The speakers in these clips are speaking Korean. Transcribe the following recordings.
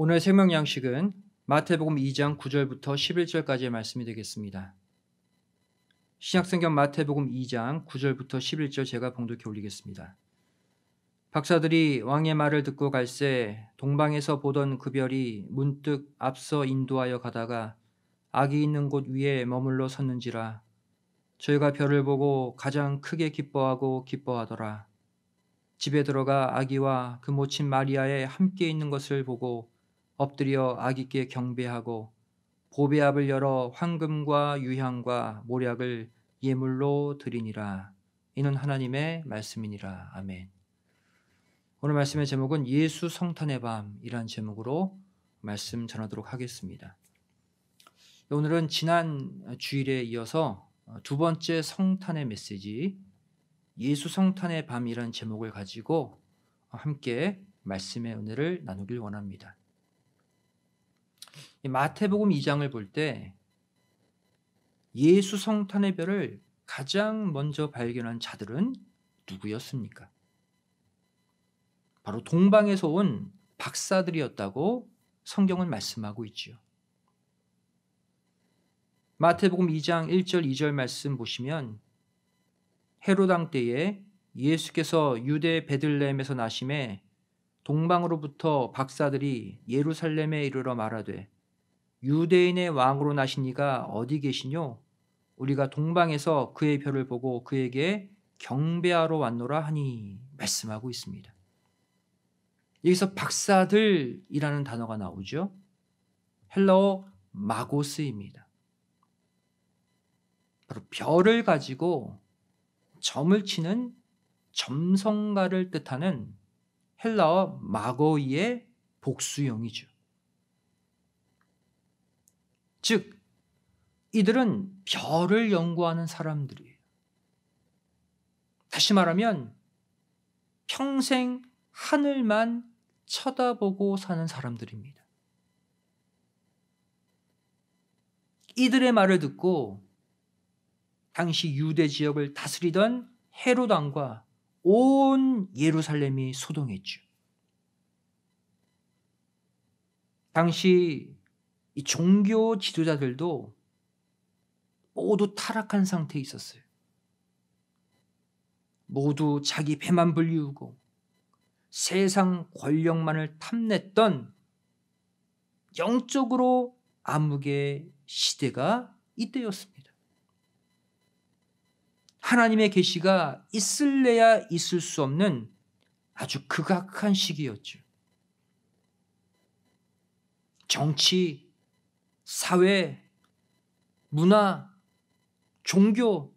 오늘 생명 양식은 마태복음 2장 9절부터 11절까지의 말씀이 되겠습니다. 신약성경 마태복음 2장 9절부터 11절 제가 봉독해 올리겠습니다. 박사들이 왕의 말을 듣고 갈새 동방에서 보던 그 별이 문득 앞서 인도하여 가다가 악이 있는 곳 위에 머물러 섰는지라 저희가 별을 보고 가장 크게 기뻐하고 기뻐하더라. 집에 들어가 아기와 그 모친 마리아의 함께 있는 것을 보고 엎드려 아기께 경배하고 보배압을 열어 황금과 유향과 모략을 예물로 드리니라. 이는 하나님의 말씀이니라. 아멘. 오늘 말씀의 제목은 예수 성탄의 밤이란 제목으로 말씀 전하도록 하겠습니다. 오늘은 지난 주일에 이어서 두 번째 성탄의 메시지 예수 성탄의 밤이란 제목을 가지고 함께 말씀의 은혜를 나누길 원합니다. 마태복음 2장을 볼 때 예수 성탄의 별을 가장 먼저 발견한 자들은 누구였습니까? 바로 동방에서 온 박사들이었다고 성경은 말씀하고 있지요. 마태복음 2장 1절 2절 말씀 보시면 헤로당 때에 예수께서 유대 베들레헴에서 나심에 동방으로부터 박사들이 예루살렘에 이르러 말하되 유대인의 왕으로 나신 이가 어디 계시뇨? 우리가 동방에서 그의 별을 보고 그에게 경배하러 왔노라 하니 말씀하고 있습니다. 여기서 박사들이라는 단어가 나오죠. 헬라어 마고스입니다. 바로 별을 가지고 점을 치는 점성가를 뜻하는 헬라어 마고이의 복수형이죠. 즉 이들은 별을 연구하는 사람들이에요. 다시 말하면 평생 하늘만 쳐다보고 사는 사람들입니다. 이들의 말을 듣고 당시 유대 지역을 다스리던 헤롯 왕과 온 예루살렘이 소동했죠. 당시 이 종교 지도자들도 모두 타락한 상태에 있었어요. 모두 자기 배만 불리우고 세상 권력만을 탐냈던 영적으로 암흑의 시대가 이때였습니다. 하나님의 계시가 있을래야 있을 수 없는 아주 극악한 시기였죠. 정치, 사회, 문화, 종교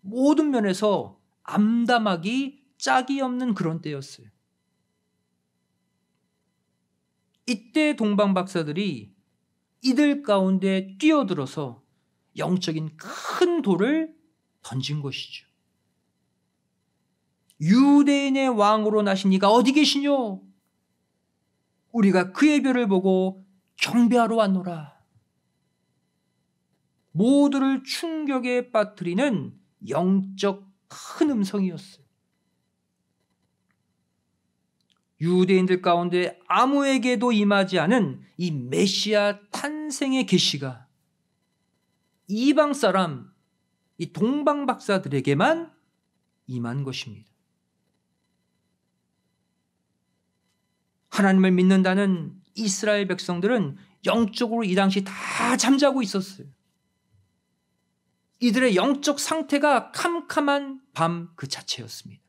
모든 면에서 암담하기 짝이 없는 그런 때였어요. 이때 동방 박사들이 이들 가운데 뛰어들어서 영적인 큰 돌을 던진 것이죠. 유대인의 왕으로 나신 이가 어디 계시뇨? 우리가 그의 별을 보고 경배하러 왔노라. 모두를 충격에 빠뜨리는 영적 큰 음성이었어요. 유대인들 가운데 아무에게도 임하지 않은 이 메시아 탄생의 계시가 이방 사람, 이 동방 박사들에게만 임한 것입니다. 하나님을 믿는다는 이스라엘 백성들은 영적으로 이 당시 다 잠자고 있었어요. 이들의 영적 상태가 캄캄한 밤 그 자체였습니다.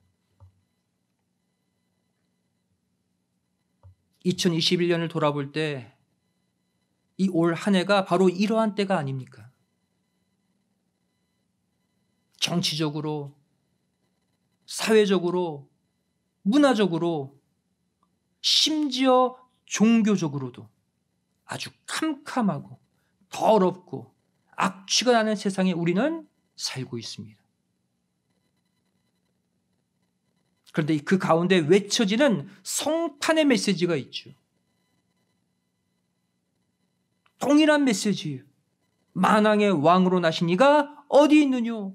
2021년을 돌아볼 때 이 올 한 해가 바로 이러한 때가 아닙니까? 정치적으로, 사회적으로, 문화적으로, 심지어 종교적으로도 아주 캄캄하고 더럽고 악취가 나는 세상에 우리는 살고 있습니다. 그런데 그 가운데 외쳐지는 성탄의 메시지가 있죠. 동일한 메시지 만왕의 왕으로 나신 이가 어디 있느뇨?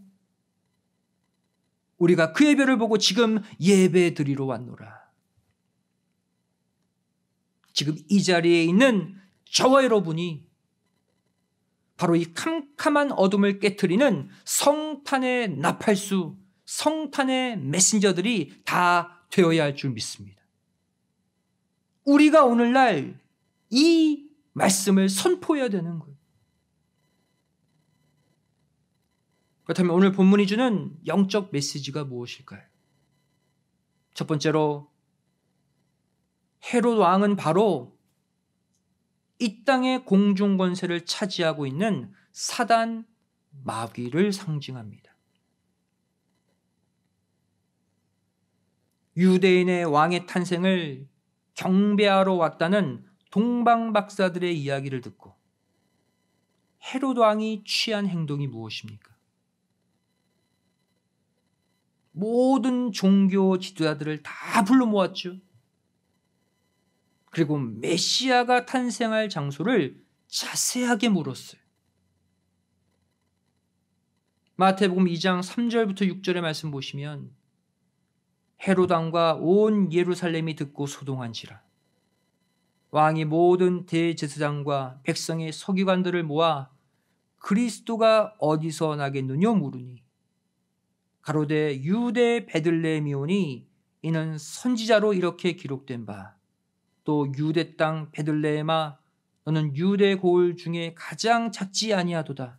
우리가 그 예배를 보고 지금 예배 드리러 왔노라. 지금 이 자리에 있는 저와 여러분이 바로 이 캄캄한 어둠을 깨뜨리는 성탄의 나팔수, 성탄의 메신저들이 다 되어야 할 줄 믿습니다. 우리가 오늘날 이 말씀을 선포해야 되는 거예요. 그렇다면 오늘 본문이 주는 영적 메시지가 무엇일까요? 첫 번째로 헤롯 왕은 바로 이 땅의 공중 권세를 차지하고 있는 사단 마귀를 상징합니다. 유대인의 왕의 탄생을 경배하러 왔다는 동방 박사들의 이야기를 듣고 헤롯 왕이 취한 행동이 무엇입니까? 모든 종교 지도자들을 다 불러 모았죠. 그리고 메시아가 탄생할 장소를 자세하게 물었어요. 마태복음 2장 3절부터 6절의 말씀 보시면 헤로당과 온 예루살렘이 듣고 소동한지라 왕이 모든 대제사장과 백성의 서기관들을 모아 그리스도가 어디서 나겠느냐 물으니 가로되 유대 베들레헴이오니 이는 선지자로 이렇게 기록된 바또 유대 땅 베들레헴아 너는 유대 고을 중에 가장 작지 아니하도다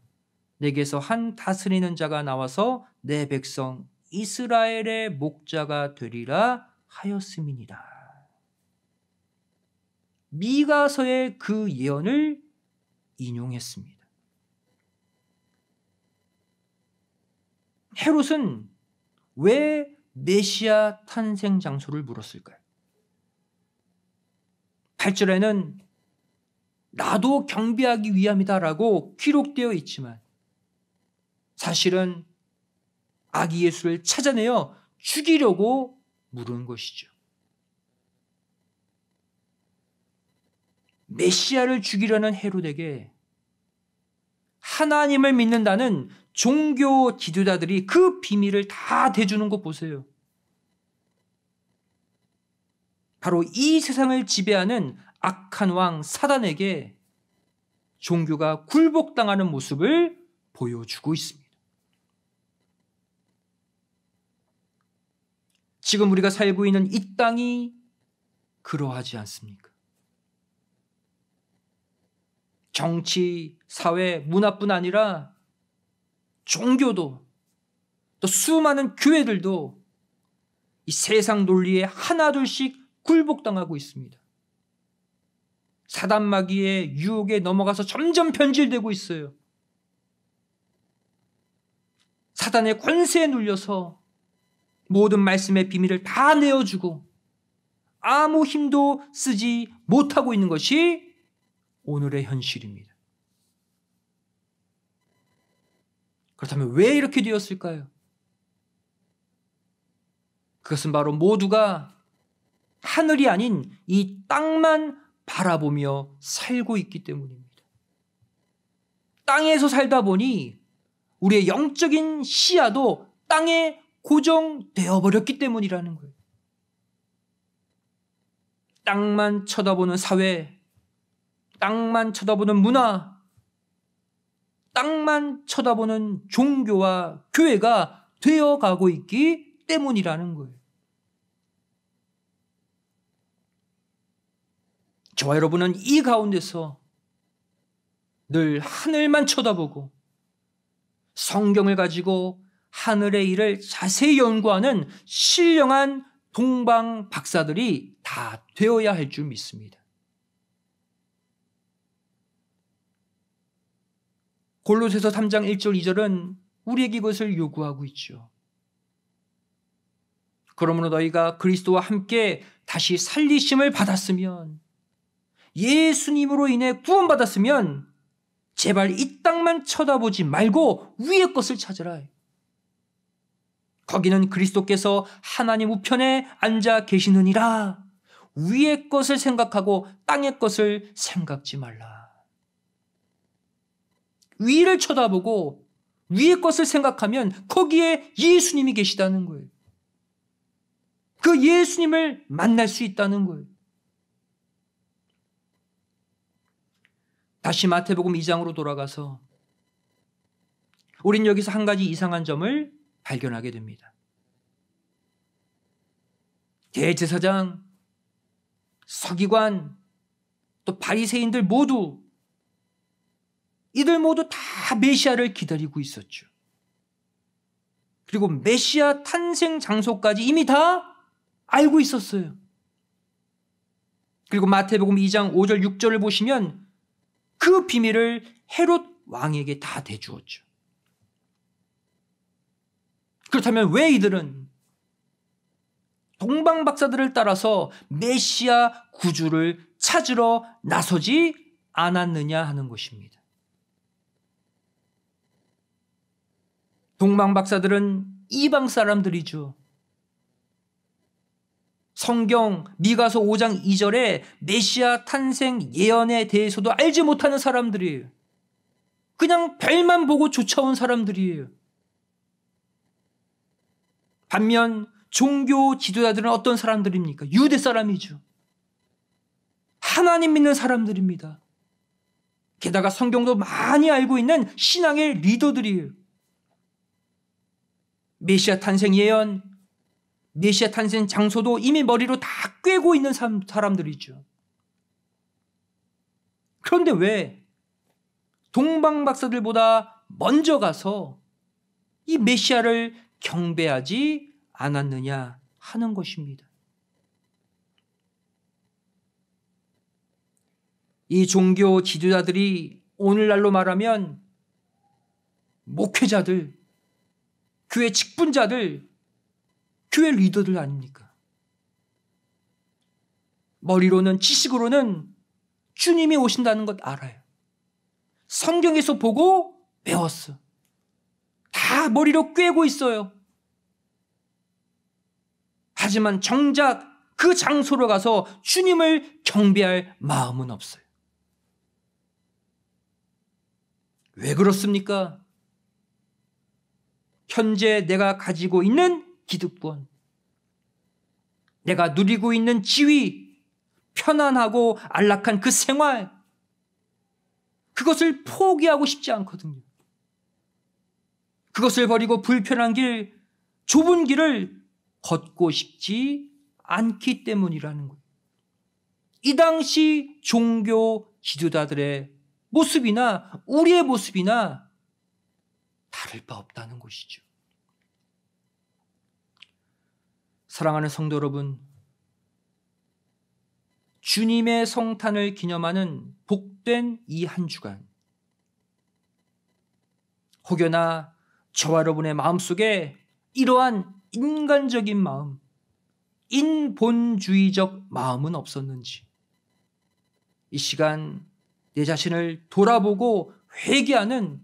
내게서 한 다스리는 자가 나와서 내 백성 이스라엘의 목자가 되리라 하였음이니라 미가서의 그 예언을 인용했습니다. 헤롯은 왜 메시아 탄생 장소를 물었을까요? 8절에는 나도 경비하기 위함이다라고 기록되어 있지만 사실은 아기 예수를 찾아내어 죽이려고 물은 것이죠. 메시아를 죽이려는 헤롯에게 하나님을 믿는다는 종교 기도자들이그 비밀을 다 대주는 것 보세요. 바로 이 세상을 지배하는 악한 왕 사단에게 종교가 굴복당하는 모습을 보여주고 있습니다. 지금 우리가 살고 있는 이 땅이 그러하지 않습니까? 정치, 사회, 문화뿐 아니라 종교도 또 수많은 교회들도 이 세상 논리에 하나둘씩 굴복당하고 있습니다. 사단 마귀의 유혹에 넘어가서 점점 변질되고 있어요. 사단의 권세에 눌려서 모든 말씀의 비밀을 다 내어주고 아무 힘도 쓰지 못하고 있는 것이 오늘의 현실입니다. 그렇다면 왜 이렇게 되었을까요? 그것은 바로 모두가 하늘이 아닌 이 땅만 바라보며 살고 있기 때문입니다. 땅에서 살다 보니 우리의 영적인 시야도 땅에 고정되어 버렸기 때문이라는 거예요. 땅만 쳐다보는 사회, 땅만 쳐다보는 문화, 땅만 쳐다보는 종교와 교회가 되어 가고 있기 때문이라는 거예요. 저와 여러분은 이 가운데서 늘 하늘만 쳐다보고 성경을 가지고 하늘의 일을 자세히 연구하는 신령한 동방 박사들이 다 되어야 할 줄 믿습니다. 골로새서 3장 1절 2절은 우리에게 이것을 요구하고 있죠. 그러므로 너희가 그리스도와 함께 다시 살리심을 받았으면 예수님으로 인해 구원받았으면 제발 이 땅만 쳐다보지 말고 위의 것을 찾아라 거기는 그리스도께서 하나님 우편에 앉아 계시느니라. 위의 것을 생각하고 땅의 것을 생각지 말라. 위를 쳐다보고 위의 것을 생각하면 거기에 예수님이 계시다는 거예요. 그 예수님을 만날 수 있다는 거예요. 다시 마태복음 2장으로 돌아가서 우린 여기서 한 가지 이상한 점을 발견하게 됩니다. 대제사장, 서기관, 또 바리새인들 모두 이들 모두 다 메시아를 기다리고 있었죠. 그리고 메시아 탄생 장소까지 이미 다 알고 있었어요. 그리고 마태복음 2장 5절 6절을 보시면 그 비밀을 헤롯 왕에게 다 대주었죠. 그렇다면 왜 이들은 동방 박사들을 따라서 메시아 구주를 찾으러 나서지 않았느냐 하는 것입니다. 동방 박사들은 이방 사람들이죠. 성경 미가서 5장 2절에 메시아 탄생 예언에 대해서도 알지 못하는 사람들이에요. 그냥 별만 보고 쫓아온 사람들이에요. 반면 종교 지도자들은 어떤 사람들입니까? 유대 사람이죠. 하나님 믿는 사람들입니다. 게다가 성경도 많이 알고 있는 신앙의 리더들이에요. 메시아 탄생 예언, 메시아 탄생 장소도 이미 머리로 다 꿰고 있는 사람들이죠. 그런데 왜 동방 박사들보다 먼저 가서 이 메시아를 경배하지 않았느냐 하는 것입니다. 이 종교 지도자들이 오늘날로 말하면 목회자들, 교회 직분자들, 교회 리더들 아닙니까? 머리로는 지식으로는 주님이 오신다는 것 알아요. 성경에서 보고 배웠어. 다 머리로 꿰고 있어요. 하지만 정작 그 장소로 가서 주님을 경배할 마음은 없어요. 왜 그렇습니까? 현재 내가 가지고 있는 기득권, 내가 누리고 있는 지위, 편안하고 안락한 그 생활, 그것을 포기하고 싶지 않거든요. 그것을 버리고 불편한 길, 좁은 길을 걷고 싶지 않기 때문이라는 거예요. 이 당시 종교 지도자들의 모습이나 우리의 모습이나 다를 바 없다는 것이죠. 사랑하는 성도 여러분, 주님의 성탄을 기념하는 복된 이 한 주간, 혹여나 저와 여러분의 마음속에 이러한 인간적인 마음, 인본주의적 마음은 없었는지, 이 시간 내 자신을 돌아보고 회개하는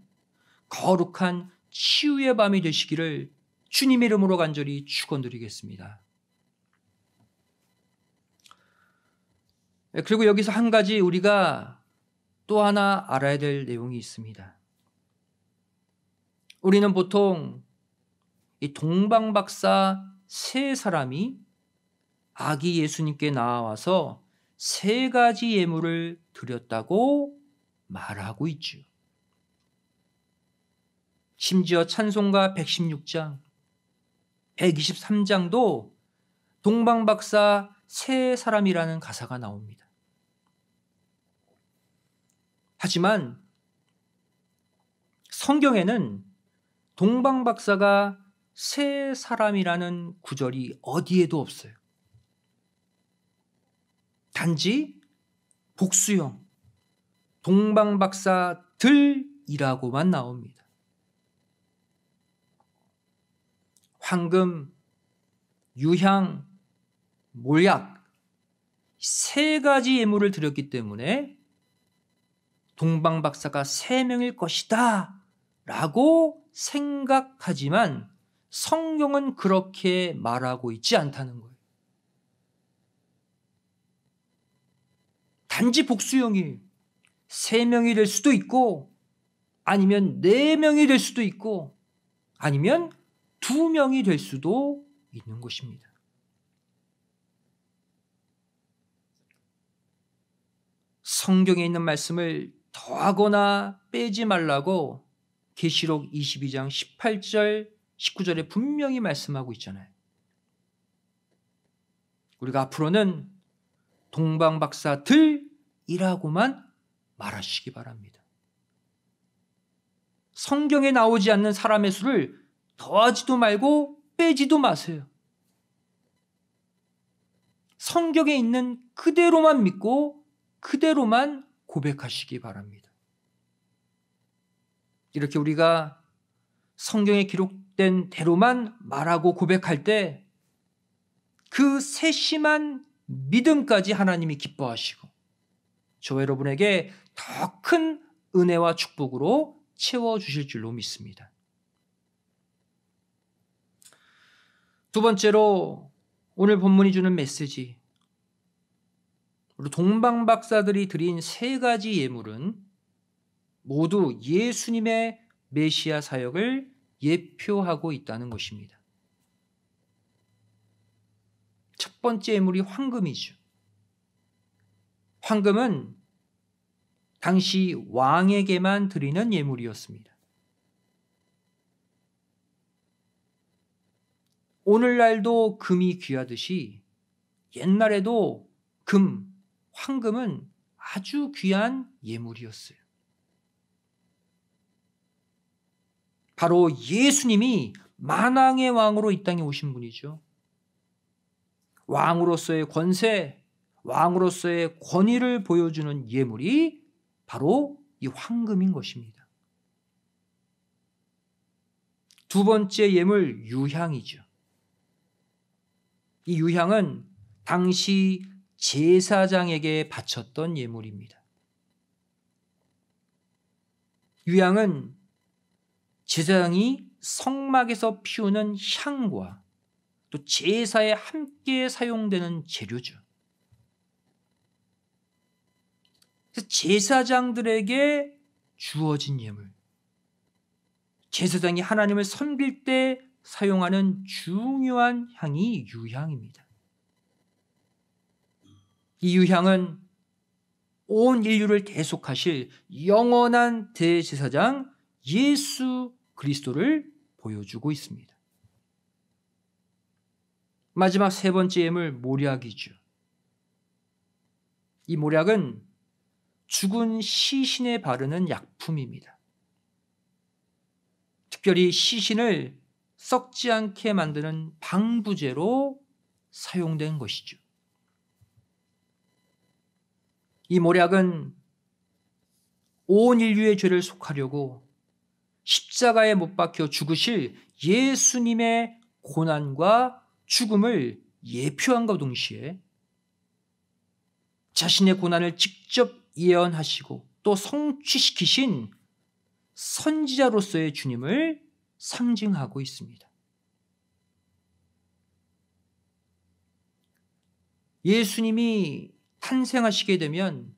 거룩한 치유의 밤이 되시기를 주님 이름으로 간절히 축원드리겠습니다. 예, 그리고 여기서 한 가지 우리가 또 하나 알아야 될 내용이 있습니다. 우리는 보통 이 동방박사 세 사람이 아기 예수님께 나와서 세 가지 예물을 드렸다고 말하고 있죠. 심지어 찬송가 116장, 123장도 동방박사 세 사람이라는 가사가 나옵니다. 하지만 성경에는 동방 박사가 세 사람이라는 구절이 어디에도 없어요. 단지 복수형 동방 박사들이라고만 나옵니다. 황금, 유향, 몰약 세 가지 예물을 드렸기 때문에 동방 박사가 세 명일 것이다 라고 생각하지만 성경은 그렇게 말하고 있지 않다는 거예요. 단지 복수형이 세 명이 될 수도 있고 아니면 네 명이 될 수도 있고 아니면 두 명이 될 수도 있는 것입니다. 성경에 있는 말씀을 더하거나 빼지 말라고 계시록 22장 18절 19절에 분명히 말씀하고 있잖아요. 우리가 앞으로는 동방 박사들이라고만 말하시기 바랍니다. 성경에 나오지 않는 사람의 수를 더하지도 말고 빼지도 마세요. 성경에 있는 그대로만 믿고 그대로만 고백하시기 바랍니다. 이렇게 우리가 성경에 기록된 대로만 말하고 고백할 때 그 세심한 믿음까지 하나님이 기뻐하시고 저 여러분에게 더 큰 은혜와 축복으로 채워주실 줄로 믿습니다. 두 번째로 오늘 본문이 주는 메시지 우리 동방 박사들이 드린 세 가지 예물은 모두 예수님의 메시아 사역을 예표하고 있다는 것입니다. 첫 번째 예물이 황금이죠. 황금은 당시 왕에게만 드리는 예물이었습니다. 오늘날도 금이 귀하듯이 옛날에도 금, 황금은 아주 귀한 예물이었어요. 바로 예수님이 만왕의 왕으로 이 땅에 오신 분이죠. 왕으로서의 권세, 왕으로서의 권위를 보여주는 예물이 바로 이 황금인 것입니다. 두 번째 예물 유향이죠. 이 유향은 당시 제사장에게 바쳤던 예물입니다. 유향은 제사장이 성막에서 피우는 향과 또 제사에 함께 사용되는 재료죠. 제사장들에게 주어진 예물. 제사장이 하나님을 섬길 때 사용하는 중요한 향이 유향입니다. 이 유향은 온 인류를 대속하실 영원한 대제사장 예수 그리스도를 보여주고 있습니다. 마지막 세 번째 예물 모략이죠. 이 모략은 죽은 시신에 바르는 약품입니다. 특별히 시신을 썩지 않게 만드는 방부제로 사용된 것이죠. 이 모략은 온 인류의 죄를 속하려고 십자가에 못 박혀 죽으실 예수님의 고난과 죽음을 예표한과 동시에 자신의 고난을 직접 예언하시고 또 성취시키신 선지자로서의 주님을 상징하고 있습니다. 예수님이 탄생하시게 되면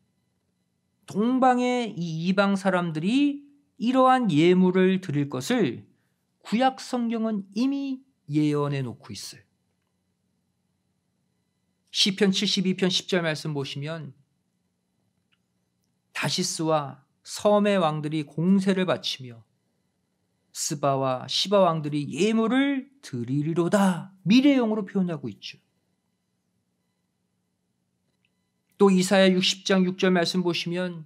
동방의 이 이방 사람들이 이러한 예물을 드릴 것을 구약 성경은 이미 예언해 놓고 있어요. 시편 72편 10절 말씀 보시면 다시스와 섬의 왕들이 공세를 바치며 스바와 시바 왕들이 예물을 드리리로다 미래형으로 표현하고 있죠. 또 이사야 60장 6절 말씀 보시면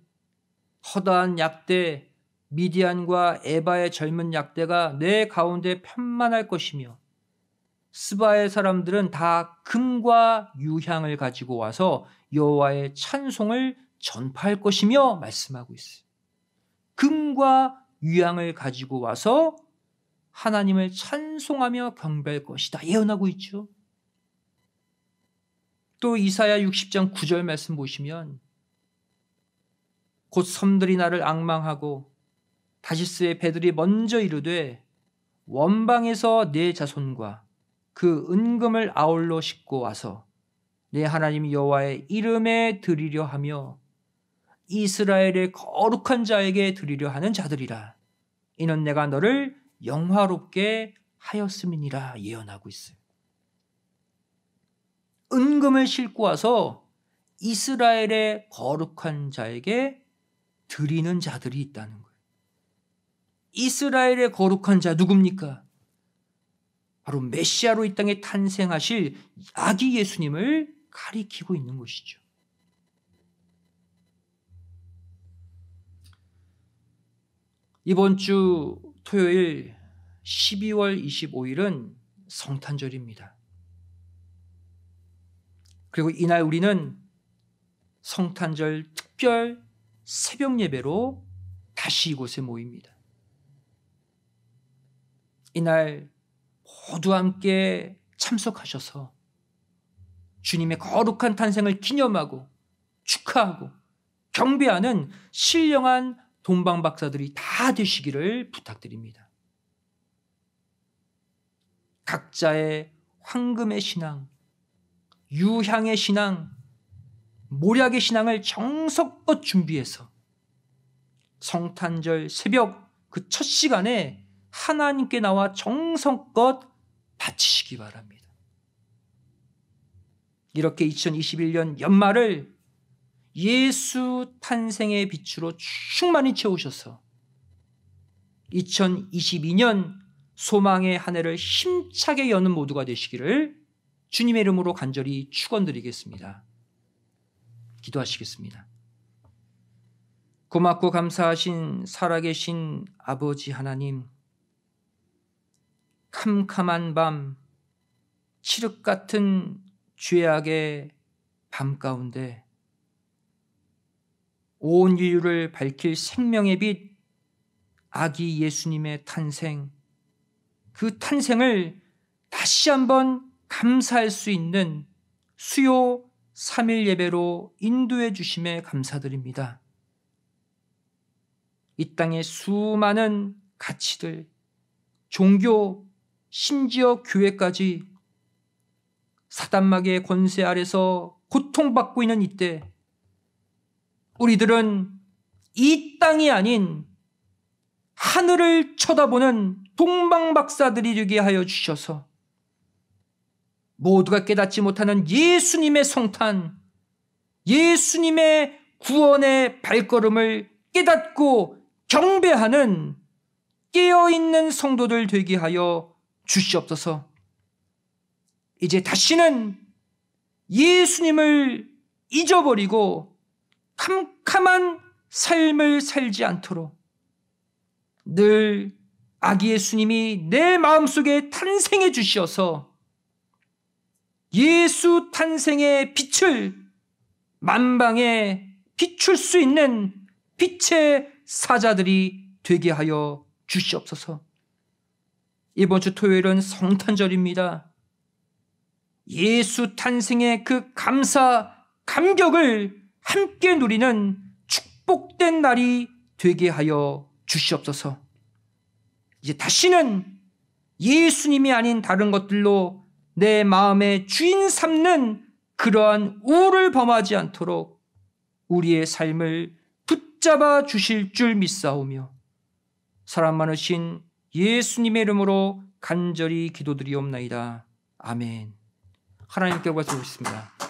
허다한 약대 미디안과 에바의 젊은 약대가 내 가운데 편만할 것이며 스바의 사람들은 다 금과 유향을 가지고 와서 여호와의 찬송을 전파할 것이며 말씀하고 있어요. 금과 유향을 가지고 와서 하나님을 찬송하며 경배할 것이다 예언하고 있죠. 또 이사야 60장 9절 말씀 보시면 곧 섬들이 나를 악망하고 다시스의 배들이 먼저 이르되 원방에서 내 자손과 그 은금을 아울러 싣고 와서 내 하나님 여호와의 이름에 드리려 하며 이스라엘의 거룩한 자에게 드리려 하는 자들이라 이는 내가 너를 영화롭게 하였음이니라 예언하고 있어요. 은금을 싣고 와서 이스라엘의 거룩한 자에게 드리는 자들이 있다는 거예요. 이스라엘의 거룩한 자 누굽니까? 바로 메시아로 이 땅에 탄생하실 아기 예수님을 가리키고 있는 것이죠. 이번 주 토요일 12월 25일은 성탄절입니다. 그리고 이날 우리는 성탄절 특별 새벽 예배로 다시 이곳에 모입니다. 이날 모두 함께 참석하셔서 주님의 거룩한 탄생을 기념하고 축하하고 경배하는 신령한 동방 박사들이 다 되시기를 부탁드립니다. 각자의 황금의 신앙, 유향의 신앙, 모략의 신앙을 정석껏 준비해서 성탄절 새벽 그 첫 시간에 하나님께 나와 정성껏 바치시기 바랍니다. 이렇게 2021년 연말을 예수 탄생의 빛으로 충만히 채우셔서 2022년 소망의 한 해를 힘차게 여는 모두가 되시기를 주님의 이름으로 간절히 축원드리겠습니다. 기도하시겠습니다. 고맙고 감사하신 살아계신 아버지 하나님, 캄캄한 밤, 칠흑 같은 죄악의 밤 가운데 온 인류를 밝힐 생명의 빛, 아기 예수님의 탄생, 그 탄생을 다시 한번 감사할 수 있는 수요 3일 예배로 인도해 주심에 감사드립니다. 이 땅의 수많은 가치들, 종교, 심지어 교회까지 사단막의 권세 아래서 고통받고 있는 이때 우리들은 이 땅이 아닌 하늘을 쳐다보는 동방박사들이 되게 하여 주셔서 모두가 깨닫지 못하는 예수님의 성탄, 예수님의 구원의 발걸음을 깨닫고 경배하는 깨어있는 성도들 되게 하여 주시옵소서. 이제 다시는 예수님을 잊어버리고 캄캄한 삶을 살지 않도록 늘 아기 예수님이 내 마음속에 탄생해 주시어서 예수 탄생의 빛을 만방에 비출 수 있는 빛의 사자들이 되게 하여 주시옵소서. 이번 주 토요일은 성탄절입니다. 예수 탄생의 그 감사, 감격을 함께 누리는 축복된 날이 되게 하여 주시옵소서. 이제 다시는 예수님이 아닌 다른 것들로 내 마음의 주인 삼는 그러한 우를 범하지 않도록 우리의 삶을 붙잡아 주실 줄 믿사오며 사람 많으신 예수님의 이름으로 간절히 기도드리옵나이다. 아멘. 하나님께 고맙습니다.